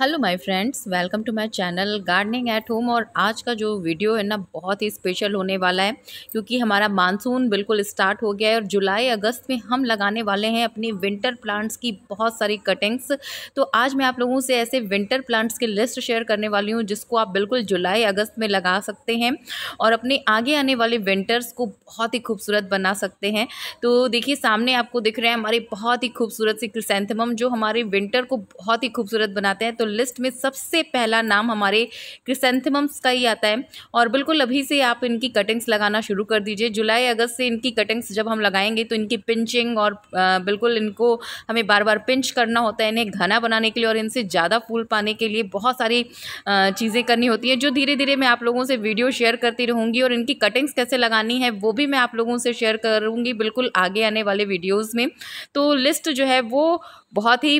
hello my friends welcome to my channel gardening at home और आज का जो वीडियो है ना बहुत ही स्पेशल होने वाला है क्योंकि हमारा मानसून बिल्कुल स्टार्ट हो गया है और जुलाई अगस्त में हम लगाने वाले हैं अपनी विंटर प्लांट्स की बहुत सारी कटिंग्स तो आज मैं आप लोगों से ऐसे विंटर प्लांट्स की लिस्ट शेयर करने वाली हूँ जिसको आप बिल्कुल जुलाई अगस्त में लगा सकते हैं और अपने आगे आने वाले विंटर्स को बहुत ही खूबसूरत बना सकते हैं तो देखिए सामने आपको दिख रहे हैं हमारे बहुत ही खूबसूरत सी क्रिसेंथम जो हमारे विंटर को बहुत ही खूबसूरत बनाते हैं तो लिस्ट में सबसे पहला नाम हमारे क्रिसेंथिमम्स का ही आता है और बिल्कुल अभी से आप इनकी कटिंग्स लगाना शुरू कर दीजिए जुलाई अगस्त से इनकी कटिंग्स जब हम लगाएंगे तो इनकी पिंचिंग और बिल्कुल इनको हमें बार बार पिंच करना होता है इन्हें घना बनाने के लिए और इनसे ज़्यादा फूल पाने के लिए बहुत सारी चीज़ें करनी होती हैं जो धीरे धीरे मैं आप लोगों से वीडियो शेयर करती रहूँगी और इनकी कटिंग्स कैसे लगानी है वो भी मैं आप लोगों से शेयर करूँगी बिल्कुल आगे आने वाले वीडियोज़ में तो लिस्ट जो है वो बहुत ही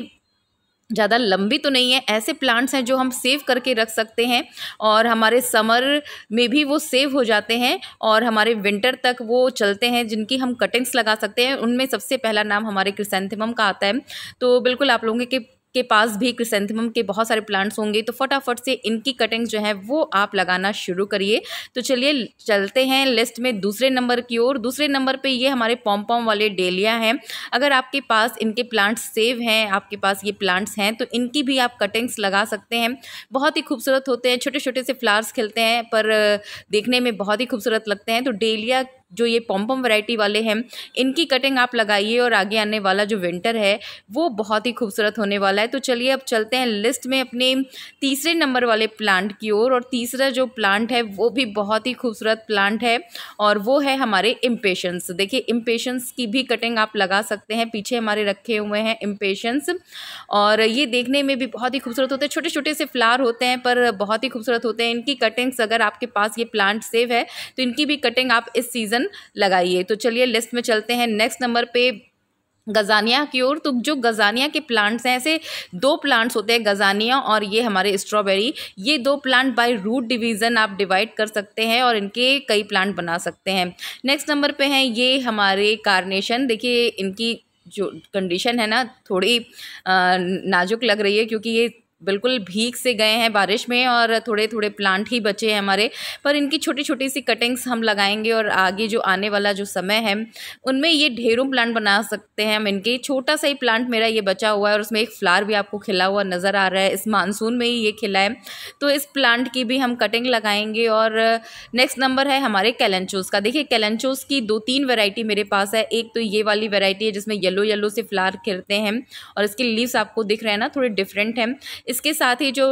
ज़्यादा लंबी तो नहीं है ऐसे प्लांट्स हैं जो हम सेव करके रख सकते हैं और हमारे समर में भी वो सेव हो जाते हैं और हमारे विंटर तक वो चलते हैं जिनकी हम कटिंग्स लगा सकते हैं उनमें सबसे पहला नाम हमारे क्रिसेंथेमम का आता है तो बिल्कुल आप लोगों के के पास भी क्रिसेंथेमम के बहुत सारे प्लांट्स होंगे तो फटाफट से इनकी कटिंग्स जो है वो आप लगाना शुरू करिए तो चलिए चलते हैं लिस्ट में दूसरे नंबर की ओर दूसरे नंबर पे ये हमारे पॉम पॉम वाले डेलिया हैं अगर आपके पास इनके प्लांट्स सेव हैं आपके पास ये प्लांट्स हैं तो इनकी भी आप कटिंग्स लगा सकते हैं बहुत ही खूबसूरत होते हैं छोटे छोटे से फ्लावर्स खिलते हैं पर देखने में बहुत ही खूबसूरत लगते हैं तो डेलिया जो ये पॉम्पम वैरायटी वाले हैं इनकी कटिंग आप लगाइए और आगे आने वाला जो विंटर है वो बहुत ही खूबसूरत होने वाला है तो चलिए अब चलते हैं लिस्ट में अपने तीसरे नंबर वाले प्लांट की ओर और, और तीसरा जो प्लांट है वो भी बहुत ही खूबसूरत प्लांट है और वो है हमारे इम्पेशंस देखिए इम्पेशंस की भी कटिंग आप लगा सकते हैं पीछे हमारे रखे हुए हैं इम्पेशंस और ये देखने में भी बहुत ही खूबसूरत होते हैं छोटे छोटे से फ्लावर होते हैं पर बहुत ही खूबसूरत होते हैं इनकी कटिंग्स अगर आपके पास ये प्लांट सेव है तो इनकी भी कटिंग आप इस सीज़न सीजन लगाइए तो चलिए लिस्ट में चलते हैं नेक्स्ट नंबर पे गजानिया की ओर तो जो गजानिया के प्लांट्स हैं ऐसे दो प्लांट्स होते हैं गजानिया और ये हमारे स्ट्रॉबेरी ये दो प्लांट बाय रूट डिवीज़न आप डिवाइड कर सकते हैं और इनके कई प्लांट बना सकते हैं नेक्स्ट नंबर पे हैं ये हमारे कार्नेशन देखिए इनकी जो कंडीशन है ना थोड़ी नाजुक लग रही है क्योंकि ये बिल्कुल भीग से गए हैं बारिश में और थोड़े थोड़े प्लांट ही बचे हैं हमारे पर इनकी छोटी छोटी सी कटिंग्स हम लगाएंगे और आगे जो आने वाला जो समय है उनमें ये ढेरों प्लांट बना सकते हैं हम इनके छोटा सा ही प्लांट मेरा ये बचा हुआ है और उसमें एक फ्लावर भी आपको खिला हुआ नज़र आ रहा है इस मानसून में ही ये खिला है तो इस प्लांट की भी हम कटिंग लगाएंगे और नेक्स्ट नंबर है हमारे कैलेंचोज का देखिए कैलेंचोज की दो तीन वेराइटी मेरे पास है एक तो ये वाली वेराइटी है जिसमें येलो येलो से फ्लार खिलते हैं और इसके लीव्स आपको दिख रहे हैं ना थोड़े डिफरेंट हैं इसके साथ ही जो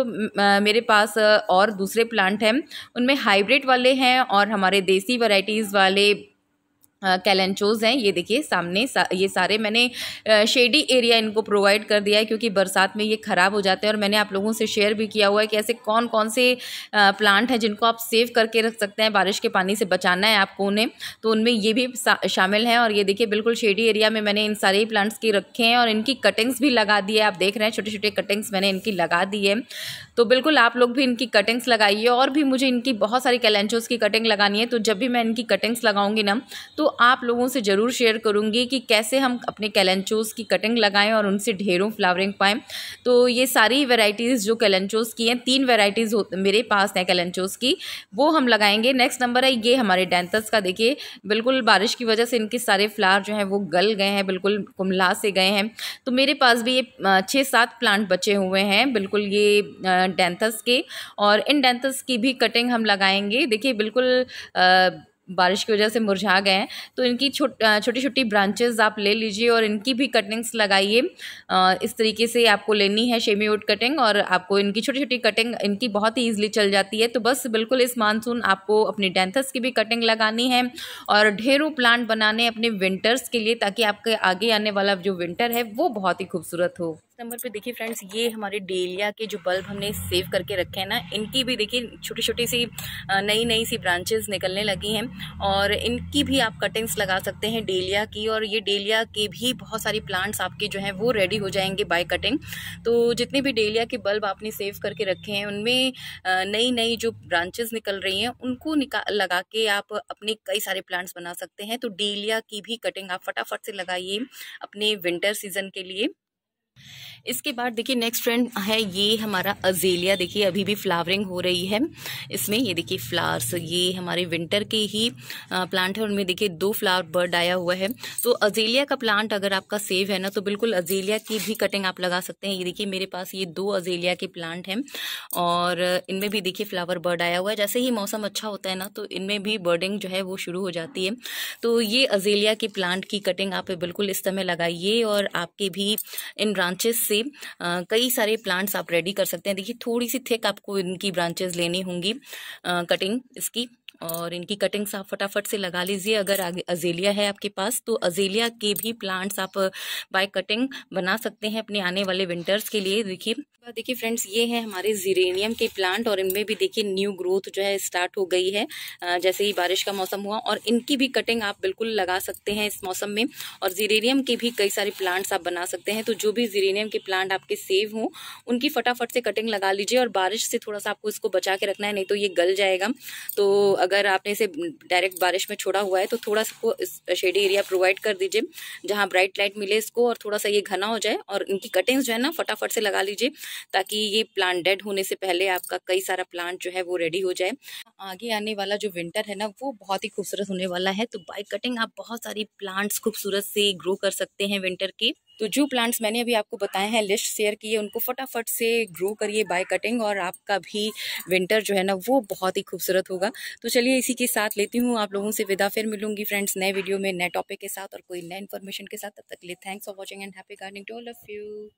मेरे पास और दूसरे प्लांट हैं उनमें हाइब्रिड वाले हैं और हमारे देसी वैराइटीज़ वाले कैलेंचोज हैं ये देखिए सामने सा, ये सारे मैंने शेडी एरिया इनको प्रोवाइड कर दिया है क्योंकि बरसात में ये ख़राब हो जाते हैं और मैंने आप लोगों से शेयर भी किया हुआ है कि ऐसे कौन कौन से प्लांट हैं जिनको आप सेव करके रख सकते हैं बारिश के पानी से बचाना है आपको उन्हें तो उनमें ये भी शामिल हैं और ये देखिए बिल्कुल शेडी एरिया में मैंने इन सारे ही प्लांट्स की रखे हैं और इनकी कटिंग्स भी लगा दी है आप देख रहे हैं छोटे छोटे कटिंग्स मैंने इनकी लगा दी है तो बिल्कुल आप लोग भी इनकी कटिंग्स लगाइए और भी मुझे इनकी बहुत सारी कैलेंचोज की कटिंग लगानी है तो जब भी मैं इनकी कटिंग्स लगाऊंगी ना तो आप लोगों से ज़रूर शेयर करूँगी कि कैसे हम अपने कैलेंचोज़ की कटिंग लगाएं और उनसे ढेरों फ्लावरिंग पाएँ तो ये सारी वेराइटीज़ जो कैलेंचोज़ की हैं तीन वेराइटीज़ मेरे पास हैं कैलेंचोस की वो हम लगाएंगे नेक्स्ट नंबर है ये हमारे डेंथस का देखिए बिल्कुल बारिश की वजह से इनके सारे फ्लावर जो हैं वो गल गए हैं बिल्कुल कुमला से गए हैं तो मेरे पास भी ये छः सात प्लांट बचे हुए हैं बिल्कुल ये डेंथस के और इन डेंथस की भी कटिंग हम लगाएंगे देखिए बिल्कुल आ, बारिश की वजह से मुरझा गए हैं तो इनकी छोटी छोटी ब्रांचेस आप ले लीजिए और इनकी भी कटिंग्स लगाइए इस तरीके से आपको लेनी है शेमी वुड कटिंग और आपको इनकी छोटी छोटी कटिंग इनकी बहुत ही ईजिली चल जाती है तो बस बिल्कुल इस मानसून आपको अपनी डेंथस की भी कटिंग लगानी है और ढेरों प्लांट बनाने अपने विंटर्स के लिए ताकि आपके आगे आने वाला जो विंटर है वो बहुत ही खूबसूरत हो नंबर पे देखिए फ्रेंड्स ये हमारे डेलिया के जो बल्ब हमने सेव करके रखे हैं ना इनकी भी देखिए छोटी छोटी सी नई नई सी ब्रांचेस निकलने लगी हैं और इनकी भी आप कटिंग्स लगा सकते हैं डेलिया की और ये डेलिया के भी बहुत सारी प्लांट्स आपके जो हैं वो रेडी हो जाएंगे बाय कटिंग तो जितने भी डेलिया के बल्ब आपने सेव करके रखे हैं उनमें नई नई जो ब्रांचेज निकल रही हैं उनको लगा के आप अपने कई सारे प्लांट्स बना सकते हैं तो डेलिया की भी कटिंग आप फटाफट से लगाइए अपने विंटर सीजन के लिए इसके बाद देखिए नेक्स्ट ट्रेंड है ये हमारा अजेलिया देखिए अभी भी फ्लावरिंग हो रही है इसमें ये देखिए फ्लावर्स ये हमारे विंटर के ही प्लांट है उनमें देखिए दो फ्लावर बर्ड आया हुआ है तो अजेलिया का प्लांट अगर आपका सेव है ना तो बिल्कुल अजेलिया की भी कटिंग आप लगा सकते हैं ये देखिए मेरे पास ये दो अजेलिया के प्लांट हैं और इनमें भी देखिए फ्लावर बर्ड आया हुआ है जैसे ही मौसम अच्छा होता है ना तो इनमें भी बर्डिंग जो है वो शुरू हो जाती है तो ये अजेलिया के प्लांट की कटिंग आप बिल्कुल इस समय लगाइए और आपके भी इन ब्रांचेस से कई सारे प्लांट्स आप रेडी कर सकते हैं देखिए थोड़ी सी थिक आपको इनकी ब्रांचेस लेनी होंगी कटिंग इसकी और इनकी कटिंग्स आप फटाफट से लगा लीजिए अगर अजेलिया है आपके पास तो अजेलिया के भी प्लांट्स आप बाय कटिंग बना सकते हैं अपने आने वाले विंटर्स के लिए देखिए देखिए फ्रेंड्स ये है हमारे जीरेनियम के प्लांट और इनमें भी देखिए न्यू ग्रोथ जो है स्टार्ट हो गई है जैसे ही बारिश का मौसम हुआ और इनकी भी कटिंग आप बिल्कुल लगा सकते हैं इस मौसम में और जीरेनियम के भी कई सारे प्लांट्स आप बना सकते हैं तो जो भी जीरेनियम के प्लांट आपके सेव हों उनकी फटाफट से कटिंग लगा लीजिए और बारिश से थोड़ा सा आपको इसको बचा के रखना है नहीं तो ये गल जाएगा तो अगर आपने इसे डायरेक्ट बारिश में छोड़ा हुआ है तो थोड़ा सा शेडी एरिया प्रोवाइड कर दीजिए जहाँ ब्राइट लाइट मिले इसको और थोड़ा सा ये घना हो जाए और इनकी कटिंग्स जो है ना फटाफट से लगा लीजिए ताकि ये प्लांट डेड होने से पहले आपका कई सारा प्लांट जो है वो रेडी हो जाए आगे आने वाला जो विंटर है ना वो बहुत ही खूबसूरत होने वाला है तो बाई कटिंग आप बहुत सारी प्लांट्स खूबसूरत से ग्रो कर सकते हैं विंटर के तो जो प्लांट्स मैंने अभी आपको बताए हैं लिस्ट शेयर किए उनको फटाफट से ग्रो करिए बाय कटिंग और आपका भी विंटर जो है ना वो बहुत ही खूबसूरत होगा तो चलिए इसी के साथ लेती हूँ आप लोगों से विदा फिर मिलूंगी फ्रेंड्स नए वीडियो में नए टॉपिक के साथ और कोई नए इन्फॉर्मेशन के साथ तब तक लिए thanks for watching and happy gardening to all of you